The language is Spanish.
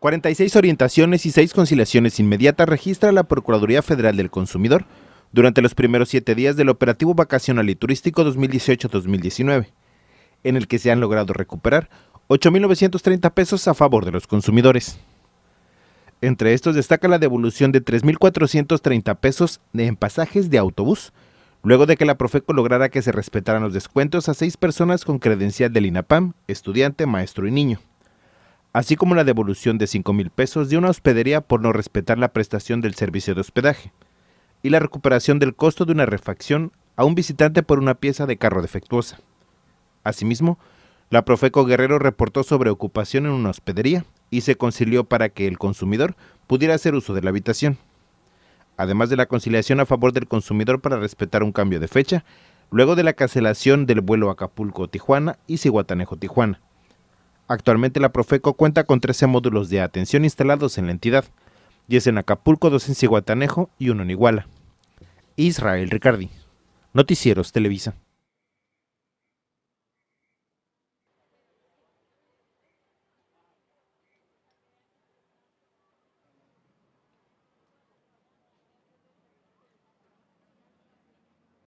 46 orientaciones y 6 conciliaciones inmediatas registra la Procuraduría Federal del Consumidor durante los primeros 7 días del operativo vacacional y turístico 2018-2019, en el que se han logrado recuperar 8.930 pesos a favor de los consumidores. Entre estos destaca la devolución de 3.430 pesos en pasajes de autobús, luego de que la Profeco lograra que se respetaran los descuentos a 6 personas con credencial del INAPAM, estudiante, maestro y niño así como la devolución de 5 mil pesos de una hospedería por no respetar la prestación del servicio de hospedaje, y la recuperación del costo de una refacción a un visitante por una pieza de carro defectuosa. Asimismo, la Profeco Guerrero reportó sobre ocupación en una hospedería y se concilió para que el consumidor pudiera hacer uso de la habitación. Además de la conciliación a favor del consumidor para respetar un cambio de fecha, luego de la cancelación del vuelo Acapulco-Tijuana y Cihuatanejo-Tijuana. Actualmente la Profeco cuenta con 13 módulos de atención instalados en la entidad, 10 en Acapulco, 2 en Cihuatanejo y 1 en Iguala. Israel Ricardi, Noticieros Televisa.